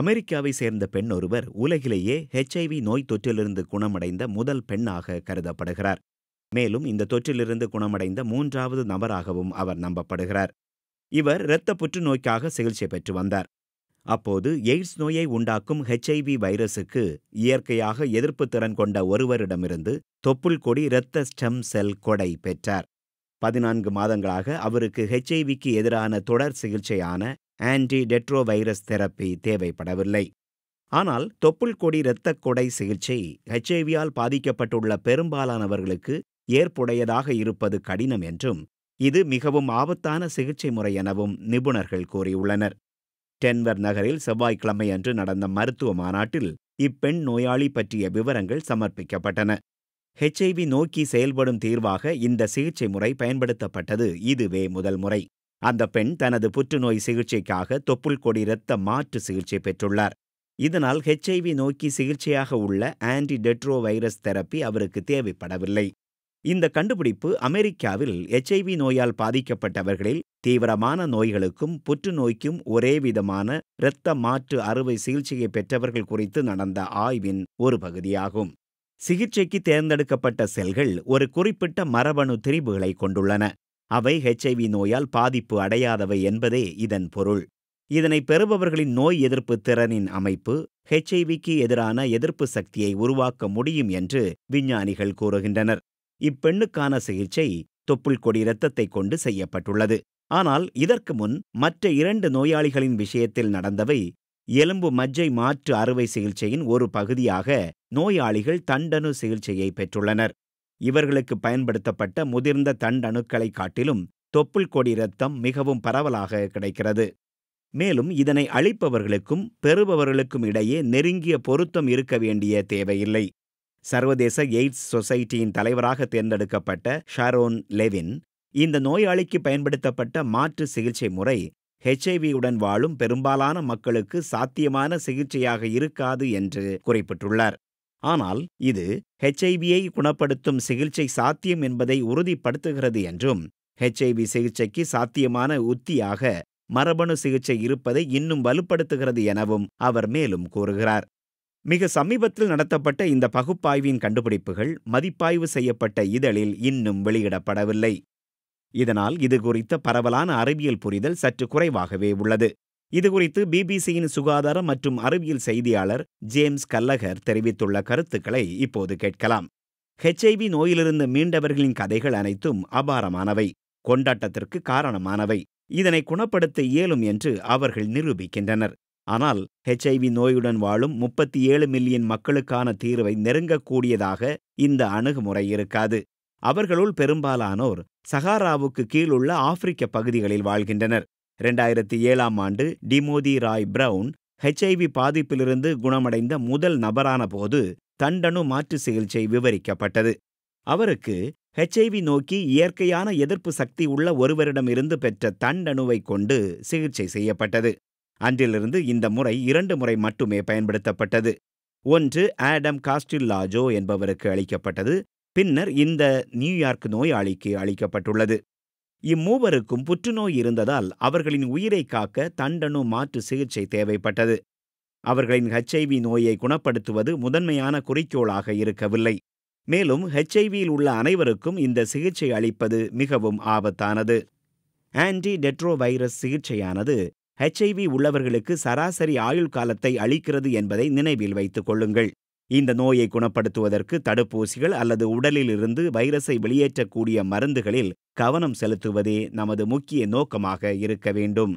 அமெரிக்காவை சேர்ந்த பெண் ஒருவர் உலகிலேயே ஹெச்ஐவி நோய் தொற்றிலிருந்து குணமடைந்த முதல் பெண்ணாக கருதப்படுகிறார் மேலும் இந்த தொற்றிலிருந்து குணமடைந்த மூன்றாவது நபராகவும் அவர் நம்பப்படுகிறார் இவர் இரத்த புற்றுநோய்க்காக சிகிச்சை பெற்று வந்தார் அப்போது எய்ட்ஸ் நோயை உண்டாக்கும் ஹெச்ஐவி வைரஸுக்கு இயற்கையாக எதிர்ப்பு திறன் கொண்ட ஒருவரிடமிருந்து தொப்புள் கொடி இரத்த ஸ்டெம் செல் கொடை பெற்றார் பதினான்கு மாதங்களாக அவருக்கு ஹெச்ஐவிக்கு எதிரான தொடர் சிகிச்சையான ஆன்டி டெட்ரோவைரஸ் தெரப்பி தேவைப்படவில்லை ஆனால் தொப்புள் கொடி இரத்தக் கொடை சிகிச்சை ஹெச்ஐவியால் பாதிக்கப்பட்டுள்ள பெரும்பாலானவர்களுக்கு ஏற்புடையதாக இருப்பது கடினம் என்றும் இது மிகவும் ஆபத்தான சிகிச்சை முறை எனவும் நிபுணர்கள் கூறியுள்ளனர் டென்வர் நகரில் செவ்வாய்க்கிழமை அன்று நடந்த மருத்துவ மாநாட்டில் இப்பெண் நோயாளி பற்றிய விவரங்கள் சமர்ப்பிக்கப்பட்டன ஹெச்ஐவி நோக்கி செயல்படும் தீர்வாக இந்த சிகிச்சை முறை பயன்படுத்தப்பட்டது இதுவே முதல் முறை அந்த பெண் தனது புற்றுநோய் சிகிச்சைக்காக தொப்புள் கொடி இரத்த மாற்று சிகிச்சை பெற்றுள்ளார் இதனால் ஹெச்ஐவி நோக்கி சிகிச்சையாக உள்ள ஆன்டி டெட்ரோ வைரஸ் தெரப்பி அவருக்கு தேவைப்படவில்லை இந்த கண்டுபிடிப்பு அமெரிக்காவில் எச்ஐவி நோயால் பாதிக்கப்பட்டவர்களில் தீவிரமான நோய்களுக்கும் புற்றுநோய்க்கும் ஒரே விதமான இரத்த மாற்று அறுவை சிகிச்சையை பெற்றவர்கள் குறித்து நடந்த ஆய்வின் ஒரு பகுதியாகும் சிகிச்சைக்கு தேர்ந்தெடுக்கப்பட்ட செல்கள் ஒரு குறிப்பிட்ட மரபணு திரிபுகளை கொண்டுள்ளன அவை ஹெச்ஐவி நோயால் பாதிப்பு அடையாதவை என்பதே இதன் பொருள் இதனை பெறுபவர்களின் நோய் எதிர்ப்பு திறனின் அமைப்பு ஹெச்ஐவிக்கு எதிரான எதிர்ப்பு சக்தியை உருவாக்க முடியும் என்று விஞ்ஞானிகள் கூறுகின்றனர் இப்பெண்ணுக்கான சிகிச்சை தொப்புள் கொடி இரத்தத்தைக் கொண்டு செய்யப்பட்டுள்ளது ஆனால் இதற்கு முன் மற்ற இரண்டு நோயாளிகளின் விஷயத்தில் நடந்தவை எலும்பு மஜ்ஜை மாற்று அறுவை சிகிச்சையின் ஒரு பகுதியாக நோயாளிகள் தண்டனு சிகிச்சையை பெற்றுள்ளனர் இவர்களுக்கு பயன்படுத்தப்பட்ட முதிர்ந்த தண்டணுக்களை காட்டிலும் தொப்புள் கொடி இரத்தம் மிகவும் பரவலாக கிடைக்கிறது மேலும் இதனை அளிப்பவர்களுக்கும் பெறுபவர்களுக்கும் இடையே நெருங்கிய பொருத்தம் இருக்க வேண்டிய தேவையில்லை சர்வதேச எய்ட்ஸ் சொசைட்டியின் தலைவராக தேர்ந்தெடுக்கப்பட்ட ஷரோன் லெவின் இந்த நோயாளிக்கு பயன்படுத்தப்பட்ட மாற்று சிகிச்சை முறை ஹெச்ஐவியுடன் வாழும் பெரும்பாலான மக்களுக்கு சாத்தியமான சிகிச்சையாக இருக்காது என்று குறிப்பிட்டுள்ளார் ஆனால் இது ஹெச்ஐவியை குணப்படுத்தும் சிகிச்சை சாத்தியம் என்பதை உறுதிப்படுத்துகிறது என்றும் ஹெச்ஐவி சிகிச்சைக்கு சாத்தியமான உத்தியாக மரபணு சிகிச்சை இருப்பதை இன்னும் வலுப்படுத்துகிறது எனவும் அவர் மேலும் கூறுகிறார் மிக சமீபத்தில் நடத்தப்பட்ட இந்த பகுப்பாய்வின் கண்டுபிடிப்புகள் மதிப்பாய்வு செய்யப்பட்ட இதழில் இன்னும் வெளியிடப்படவில்லை இதனால் இது குறித்த பரவலான அறிவியல் புரிதல் சற்று குறைவாகவே உள்ளது இதுகுறித்து பிபிசியின் சுகாதார மற்றும் அறிவியல் செய்தியாளர் ஜேம்ஸ் கல்லகர் தெரிவித்துள்ள கருத்துக்களை இப்போது கேட்கலாம் ஹெச்ஐவி நோயிலிருந்து மீண்டவர்களின் கதைகள் அனைத்தும் அபாரமானவை கொண்டாட்டத்திற்கு காரணமானவை இதனை குணப்படுத்த இயலும் என்று அவர்கள் நிரூபிக்கின்றனர் ஆனால் ஹெச்ஐவி நோயுடன் வாழும் முப்பத்தி ஏழு மில்லியன் மக்களுக்கான தீர்வை நெருங்கக்கூடியதாக இந்த அணுகுமுறை இருக்காது அவர்களுள் பெரும்பாலானோர் சஹாராவுக்கு கீழுள்ள ஆப்பிரிக்க பகுதிகளில் வாழ்கின்றனர் ரெண்டாயிரத்தி ஏழாம் ஆண்டு டிமோதி ராய் பிரவுன் ஹெச்ஐவி பாதிப்பிலிருந்து குணமடைந்த முதல் நபரான போது தண்டணு மாற்று சிகிச்சை விவரிக்கப்பட்டது அவருக்கு ஹெச்ஐவி நோக்கி இயற்கையான எதிர்ப்பு சக்தி உள்ள ஒருவரிடமிருந்து பெற்ற தண்டணுவை கொண்டு சிகிச்சை செய்யப்பட்டது அன்றிலிருந்து இந்த முறை இரண்டு முறை மட்டுமே பயன்படுத்தப்பட்டது ஒன்று ஆடம் காஸ்டில்லாஜோ என்பவருக்கு அளிக்கப்பட்டது பின்னர் இந்த நியூயார்க் நோயாளிக்கு அளிக்கப்பட்டுள்ளது இம்மூவருக்கும் புற்றுநோய் இருந்ததால் அவர்களின் உயிரை காக்க தண்டணு மாற்று சிகிச்சை தேவைப்பட்டது அவர்களின் ஹெச்ஐவி நோயை குணப்படுத்துவது முதன்மையான குறிக்கோளாக இருக்கவில்லை மேலும் ஹெச்ஐவியில் உள்ள அனைவருக்கும் இந்த சிகிச்சை அளிப்பது மிகவும் ஆபத்தானது ஆன்டி டெட்ரோ வைரஸ் சிகிச்சையானது ஹெச்ஐவி உள்ளவர்களுக்கு சராசரி ஆயுள் காலத்தை அளிக்கிறது என்பதை நினைவில் வைத்துக் கொள்ளுங்கள் இந்த நோயை குணப்படுத்துவதற்கு தடுப்பூசிகள் அல்லது உடலிலிருந்து வைரஸை வெளியேற்றக்கூடிய மருந்துகளில் கவனம் செலுத்துவதே நமது முக்கிய நோக்கமாக இருக்க வேண்டும்